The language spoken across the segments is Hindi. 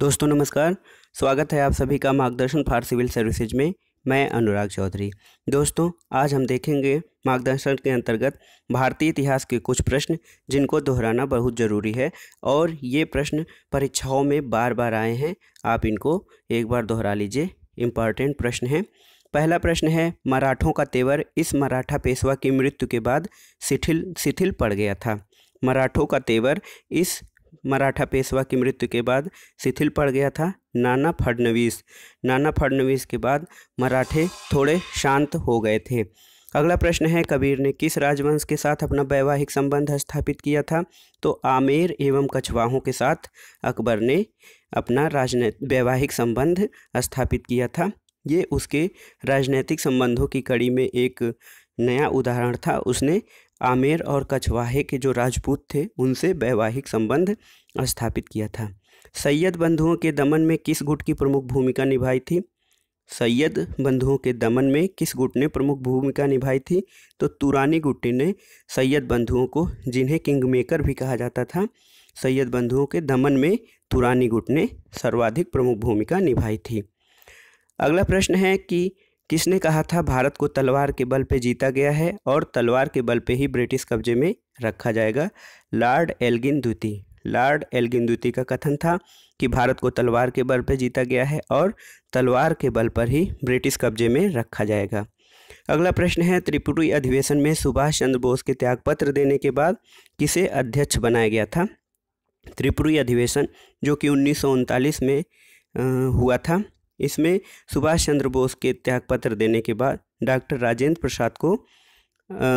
दोस्तों नमस्कार स्वागत है आप सभी का मार्गदर्शन फॉर सिविल सर्विसेज में मैं अनुराग चौधरी दोस्तों आज हम देखेंगे मार्गदर्शन के अंतर्गत भारतीय इतिहास के कुछ प्रश्न जिनको दोहराना बहुत ज़रूरी है और ये प्रश्न परीक्षाओं में बार बार आए हैं आप इनको एक बार दोहरा लीजिए इम्पॉर्टेंट प्रश्न हैं पहला प्रश्न है मराठों का तेवर इस मराठा पेशवा की मृत्यु के बाद शिथिल शिथिल पड़ गया था मराठों का तेवर इस मराठा पेशवा की मृत्यु के बाद शिथिल पड़ गया था नाना फडनवीस नाना फडनवीस के बाद मराठे थोड़े शांत हो गए थे अगला प्रश्न है कबीर ने किस राजवंश के साथ अपना वैवाहिक संबंध स्थापित किया था तो आमेर एवं कछवाहों के साथ अकबर ने अपना राजने वैवाहिक संबंध स्थापित किया था ये उसके राजनैतिक संबंधों की कड़ी में एक नया उदाहरण था उसने आमेर और कछवाहे के जो राजपूत थे उनसे वैवाहिक संबंध स्थापित किया था सैयद बंधुओं के दमन में किस गुट की प्रमुख भूमिका निभाई थी सैयद बंधुओं के दमन में किस गुट ने प्रमुख भूमिका निभाई थी तो तुरानी गुट ने सैयद बंधुओं को जिन्हें किंग मेकर भी कहा जाता था सैयद बंधुओं के दमन में तुरानी गुट ने सर्वाधिक प्रमुख भूमिका निभाई थी अगला प्रश्न है कि किसने कहा था भारत को तलवार के बल पे जीता गया है और तलवार के बल पे ही ब्रिटिश कब्जे में रखा जाएगा लॉर्ड एल्गिन द्वितीय लॉर्ड एल्गिन द्वितीय का कथन था कि भारत को तलवार के बल पर जीता गया है और तलवार के बल पर ही ब्रिटिश कब्जे में रखा जाएगा अगला प्रश्न है त्रिपुरी अधिवेशन में सुभाष चंद्र बोस के त्यागपत्र देने के बाद किसे अध्यक्ष बनाया गया था त्रिपुरी अधिवेशन जो कि उन्नीस में हुआ था इसमें सुभाष चंद्र बोस के त्यागपत्र देने के बाद डॉक्टर राजेंद्र प्रसाद को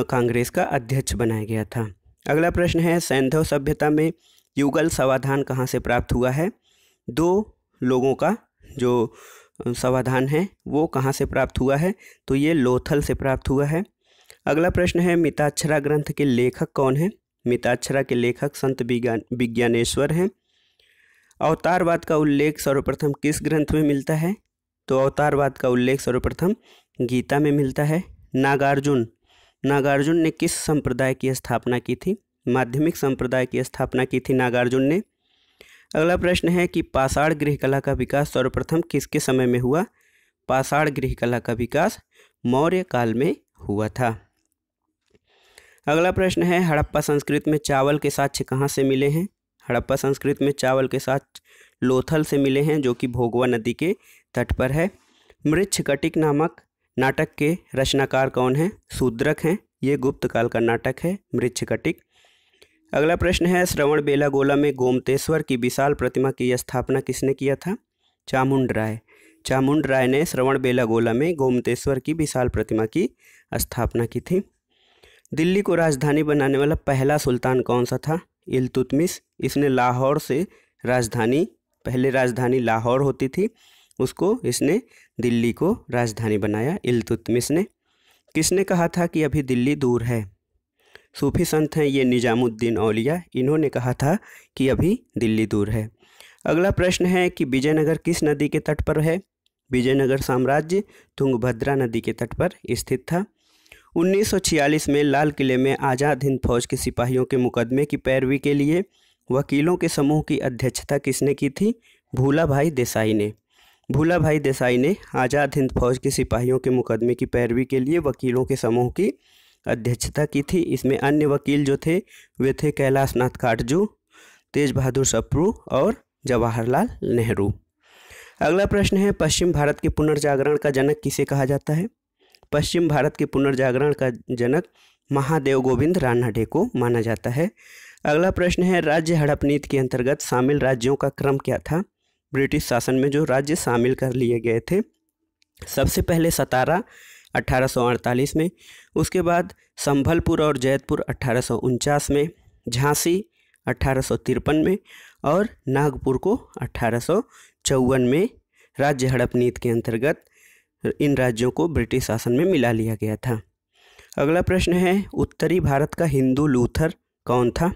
कांग्रेस का अध्यक्ष बनाया गया था अगला प्रश्न है सैंधव सभ्यता में युगल समाधान कहाँ से प्राप्त हुआ है दो लोगों का जो समाधान है वो कहाँ से प्राप्त हुआ है तो ये लोथल से प्राप्त हुआ है अगला प्रश्न है मिताक्षरा ग्रंथ के लेखक कौन है मिताक्षरा के लेखक संत विज्ञानेश्वर हैं अवतारवाद का उल्लेख सर्वप्रथम किस ग्रंथ में मिलता है तो अवतारवाद का उल्लेख सर्वप्रथम गीता में मिलता है नागार्जुन नागार्जुन ने किस संप्रदाय की स्थापना की थी माध्यमिक संप्रदाय की स्थापना की थी नागार्जुन ने अगला प्रश्न है कि पाषाण गृह कला का विकास सर्वप्रथम किसके समय में हुआ पाषाण गृह कला का विकास मौर्य काल में हुआ था अगला प्रश्न है हड़प्पा संस्कृत में चावल के साक्ष्य कहाँ से मिले हैं हड़प्पा संस्कृत में चावल के साथ लोथल से मिले हैं जो कि भोगवा नदी के तट पर है मृक्षकटिक नामक नाटक के रचनाकार कौन हैं शूद्रक हैं ये गुप्त काल का नाटक है मृक्षकटिक अगला प्रश्न है श्रवण बेलागोला में गोमतेश्वर की विशाल प्रतिमा की स्थापना किसने किया था चामुंड राय चामुंड राय ने श्रवण बेलागोला में गोमतेश्वर की विशाल प्रतिमा की स्थापना की थी दिल्ली को राजधानी बनाने वाला पहला सुल्तान कौन सा था इलतुतमिस इसने लाहौर से राजधानी पहले राजधानी लाहौर होती थी उसको इसने दिल्ली को राजधानी बनाया इलतुतमिस ने किसने कहा था कि अभी दिल्ली दूर है सूफी संत हैं ये निजामुद्दीन औलिया इन्होंने कहा था कि अभी दिल्ली दूर है अगला प्रश्न है कि विजयनगर किस नदी के तट पर है विजयनगर साम्राज्य तुंगभद्रा नदी के तट पर स्थित था 1946 में लाल किले में आज़ाद हिंद फौज के सिपाहियों के मुकदमे की पैरवी के लिए वकीलों के समूह की अध्यक्षता किसने की थी भूला भाई देसाई ने भूला भाई देसाई ने आज़ाद हिंद फौज के सिपाहियों के मुकदमे की पैरवी के लिए वकीलों के समूह की अध्यक्षता की थी इसमें अन्य वकील जो थे वे थे कैलाश नाथ काटजू तेज बहादुर सप्रू और जवाहरलाल नेहरू अगला प्रश्न है पश्चिम भारत के पुनर्जागरण का जनक किसे कहा जाता है पश्चिम भारत के पुनर्जागरण का जनक महादेव गोविंद रानाडे को माना जाता है अगला प्रश्न है राज्य हड़प नीति के अंतर्गत शामिल राज्यों का क्रम क्या था ब्रिटिश शासन में जो राज्य शामिल कर लिए गए थे सबसे पहले सतारा 1848 में उसके बाद संभलपुर और जैतपुर अठारह में झांसी अठारह में और नागपुर को अठारह में राज्य हड़प नीति के अंतर्गत इन राज्यों को ब्रिटिश शासन में मिला लिया गया था अगला प्रश्न है उत्तरी भारत का हिंदू लूथर कौन था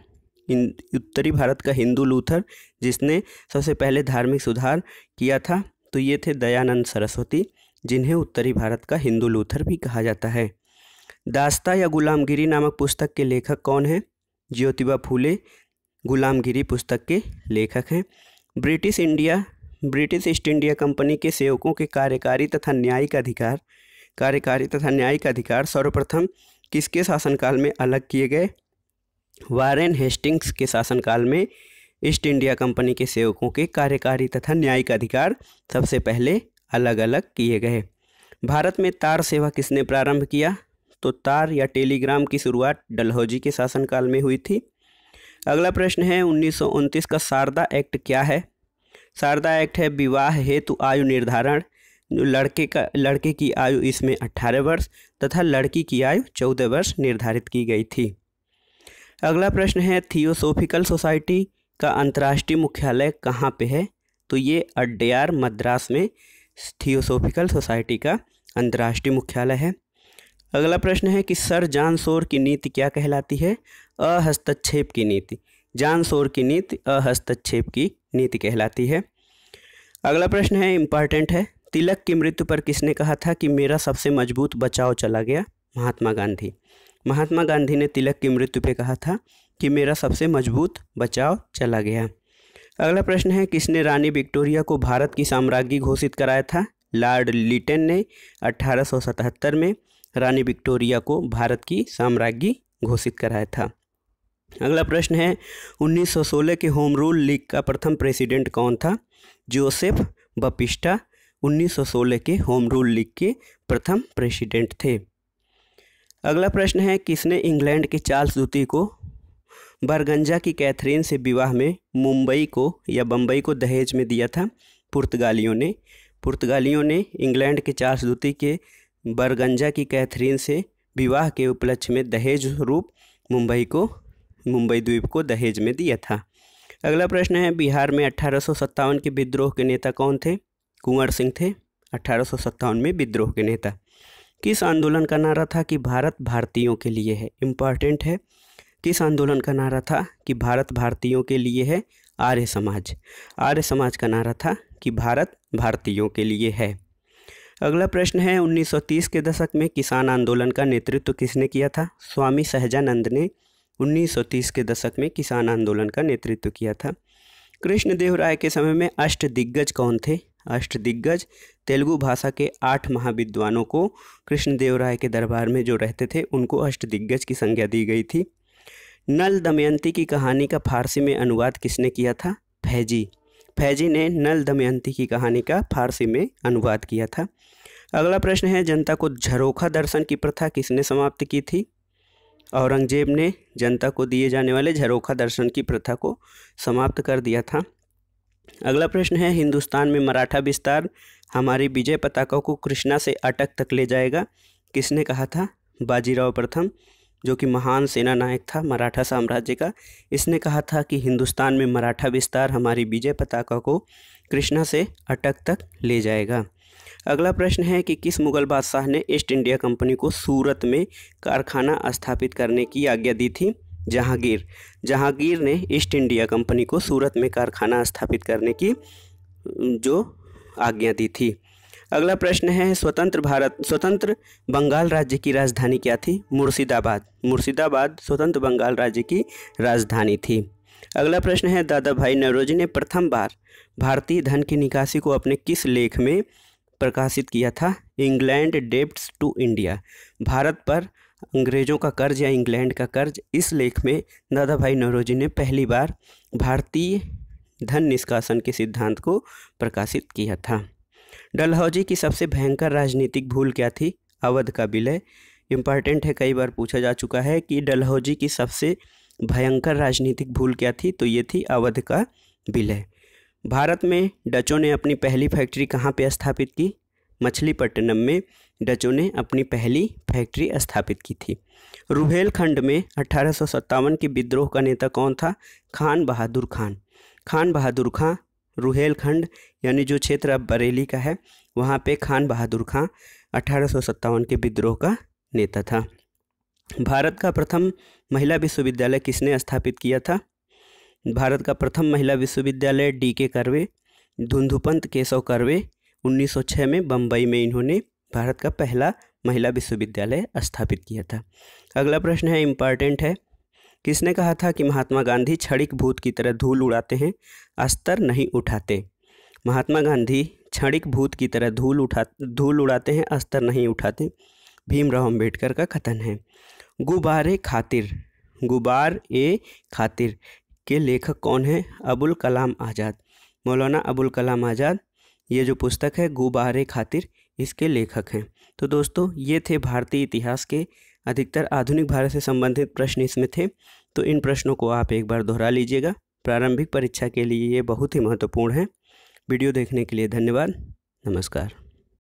इन उत्तरी भारत का हिंदू लूथर जिसने सबसे पहले धार्मिक सुधार किया था तो ये थे दयानंद सरस्वती जिन्हें उत्तरी भारत का हिंदू लूथर भी कहा जाता है दास्ता या गुलामगिरी नामक पुस्तक के लेखक कौन हैं ज्योतिबा फूले गुलामगिरी पुस्तक के लेखक हैं British India British East India company के सेवकों के कार्यकारी तथा न्यायिक अधिकार कार्यकारी तथा न्यायिक अधिकार सर्वप्रथम किसके शासनकाल में अलग किए गए वारेन हेस्टिंग्स के शासनकाल में ईस्ट इंडिया कंपनी के सेवकों के कार्यकारी तथा न्यायिक अधिकार सबसे पहले अलग अलग किए गए भारत में तार सेवा किसने प्रारंभ किया तो तार या टेलीग्राम की शुरुआत डलहौजी के शासनकाल में हुई थी अगला प्रश्न है उन्नीस का शारदा एक्ट क्या है शारदा एक्ट है विवाह हेतु आयु निर्धारण जो लड़के का लड़के की आयु इसमें 18 वर्ष तथा लड़की की आयु 14 वर्ष निर्धारित की गई थी अगला प्रश्न है थियोसोफिकल सोसाइटी का अंतर्राष्ट्रीय मुख्यालय कहाँ पे है तो ये अड्डयार मद्रास में थियोसोफिकल सोसाइटी का अंतर्राष्ट्रीय मुख्यालय है अगला प्रश्न है कि सर जान शोर की नीति क्या कहलाती है अहस्तक्षेप की नीति जान शोर की नीति अहस्तक्षेप की नीति कहलाती है अगला प्रश्न है इम्पॉर्टेंट है तिलक की मृत्यु पर किसने कहा था कि मेरा सबसे मजबूत बचाव चला गया महात्मा गांधी महात्मा गांधी ने तिलक की मृत्यु पर कहा था कि मेरा सबसे मजबूत बचाव चला गया अगला प्रश्न है किसने रानी विक्टोरिया को भारत की साम्राज्ञी घोषित कराया था लॉर्ड लिटन ने 1877 में रानी विक्टोरिया को भारत की साम्राज्ञी घोषित कराया था अगला प्रश्न है 1916 के होम रूल लीग का प्रथम प्रेसिडेंट कौन था जोसेफ बपिस्टा 1916 के होम रूल लीग के प्रथम प्रेसिडेंट थे अगला प्रश्न है किसने इंग्लैंड के चार्ल्स द्वितीय को बरगंजा की कैथरीन से विवाह में मुंबई को या बंबई को दहेज में दिया था पुर्तगालियों ने पुर्तगालियों ने इंग्लैंड के चार्ल्स द्वितीय के बरगंजा की कैथरीन से विवाह के उपलक्ष्य में दहेज रूप मुंबई को मुंबई द्वीप को दहेज में दिया था अगला प्रश्न है बिहार में अठारह के विद्रोह के नेता कौन थे कुंवर सिंह थे अठारह में विद्रोह के नेता किस आंदोलन का नारा था कि भारत भारतीयों के लिए है इम्पॉर्टेंट है किस आंदोलन का नारा था कि भारत भारतीयों के लिए है आर्य समाज आर्य समाज का नारा था कि भारत भारतीयों के लिए है अगला प्रश्न है 1930 के दशक में किसान आंदोलन का नेतृत्व किसने किया था स्वामी सहजानंद ने 1930 के दशक में किसान आंदोलन का नेतृत्व किया था कृष्णदेव राय के समय में अष्ट दिग्गज कौन थे अष्ट दिग्गज तेलुगु भाषा के आठ महाविद्वानों को कृष्णदेव राय के दरबार में जो रहते थे उनको अष्ट दिग्गज की संज्ञा दी गई थी नल दमयंती की कहानी का फारसी में अनुवाद किसने किया था फैजी फैजी ने नल दमयंती की कहानी का फारसी में अनुवाद किया था अगला प्रश्न है जनता को झरोखा दर्शन की प्रथा किसने समाप्त की थी औरंगजेब ने जनता को दिए जाने वाले झरोखा दर्शन की प्रथा को समाप्त कर दिया था अगला प्रश्न है हिंदुस्तान में मराठा विस्तार हमारी विजय पताका को कृष्णा से अटक तक ले जाएगा किसने कहा था बाजीराव प्रथम जो कि महान सेना नायक था मराठा साम्राज्य का इसने कहा था कि हिंदुस्तान में मराठा विस्तार हमारी विजय पताका को कृष्णा से अटक तक ले जाएगा अगला प्रश्न है कि किस मुग़ल बादशाह ने ईस्ट इंडिया कंपनी को सूरत में कारखाना स्थापित करने की आज्ञा दी थी जहांगीर जहांगीर ने ईस्ट इंडिया कंपनी को सूरत में कारखाना स्थापित करने की जो आज्ञा दी थी अगला प्रश्न है स्वतंत्र भारत स्वतंत्र बंगाल राज्य की राजधानी क्या थी मुर्शिदाबाद मुर्शिदाबाद स्वतंत्र बंगाल राज्य की राजधानी थी अगला प्रश्न है दादा भाई नवरोजी ने प्रथम बार भारतीय धन की निकासी को अपने किस लेख में प्रकाशित किया था England debts to India Bharat पर अंग्रेज़ों का कर्ज या इंग्लैंड का कर्ज इस लेख में दादा भाई नरोजी ने पहली बार भारतीय धन निष्कासन के सिद्धांत को प्रकाशित किया था डलहौजी की सबसे भयंकर राजनीतिक भूल क्या थी अवध का विलय इम्पॉर्टेंट है कई बार पूछा जा चुका है कि डलहौजी की सबसे भयंकर राजनीतिक भूल क्या थी तो ये थी अवध का विलय भारत में डचों ने अपनी पहली फैक्ट्री कहाँ पर स्थापित की मछलीपट्टनम में डचों ने अपनी पहली फैक्ट्री स्थापित की थी रुहेलखंड में अठारह के विद्रोह का नेता कौन था खान बहादुर खान खान बहादुर खां रुहेलखंड यानी जो क्षेत्र अब बरेली का है वहाँ पे खान बहादुर खां अठारह के विद्रोह का नेता था भारत का प्रथम महिला विश्वविद्यालय किसने स्थापित किया था भारत का प्रथम महिला विश्वविद्यालय डी के करवे धुंधुपंत केशव करवे 1906 में बम्बई में इन्होंने भारत का पहला महिला विश्वविद्यालय स्थापित किया था अगला प्रश्न है इम्पॉर्टेंट है किसने कहा था कि महात्मा गांधी क्षणिक भूत की तरह धूल उड़ाते हैं अस्तर नहीं उठाते महात्मा गांधी क्षणिक भूत की तरह धूल उठा धूल उड़ाते हैं अस्तर नहीं उठाते भीमराव अम्बेडकर का कथन है गुब्बारे खातिर गुबार ए खातिर के लेखक कौन हैं अबुल कलाम आज़ाद मौलाना अबुल कलाम आज़ाद ये जो पुस्तक है गुब्बारे खातिर इसके लेखक हैं तो दोस्तों ये थे भारतीय इतिहास के अधिकतर आधुनिक भारत से संबंधित प्रश्न इसमें थे तो इन प्रश्नों को आप एक बार दोहरा लीजिएगा प्रारंभिक परीक्षा के लिए ये बहुत ही महत्वपूर्ण है वीडियो देखने के लिए धन्यवाद नमस्कार